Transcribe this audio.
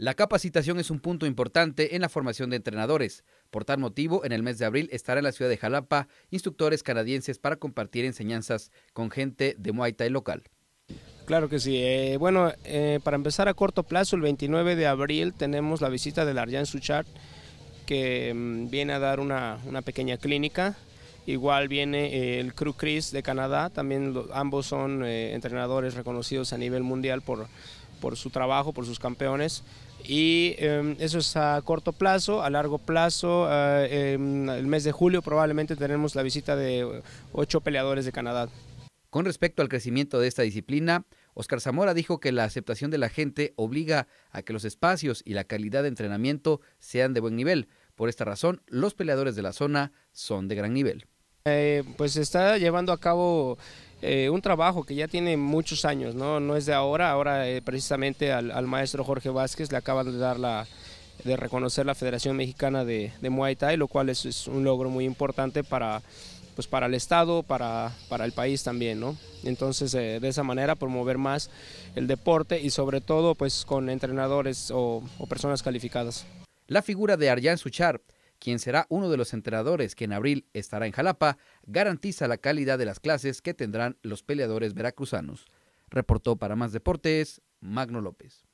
La capacitación es un punto importante en la formación de entrenadores. Por tal motivo, en el mes de abril estará en la ciudad de Jalapa instructores canadienses para compartir enseñanzas con gente de Muay Thai local. Claro que sí. Eh, bueno, eh, para empezar a corto plazo, el 29 de abril tenemos la visita de Arjan Suchar que mm, viene a dar una, pequeña clínica. Igual viene eh, el Crew Chris de Canadá, también ambos son entrenadores reconocidos a nivel mundial por por su trabajo, por sus campeones. Y em, eso es a corto plazo, a largo plazo, en eh, em, el mes de julio probablemente tenemos la visita de ocho peleadores de Canadá. Con respecto al crecimiento de esta disciplina, Oscar Zamora dijo que la aceptación de la gente obliga a que los espacios y la calidad de entrenamiento sean de buen nivel. Por esta razón, los peleadores de la zona son de gran nivel. Eh, pues está llevando a cabo eh, un trabajo que ya tiene muchos años, no, no es de ahora, ahora eh, precisamente al, maestro Jorge Vázquez le acaban de dar la de reconocer la Federación Mexicana de, Muay Thai, lo cual es, un logro muy importante para, pues para el Estado, para, el país también. Entonces, de esa manera promover más el deporte y sobre todo pues, con entrenadores o, o personas calificadas. La figura de Arjan Suchar quien será uno de los entrenadores que en abril estará en Jalapa, garantiza la calidad de las clases que tendrán los peleadores veracruzanos. Reportó para más deportes Magno López.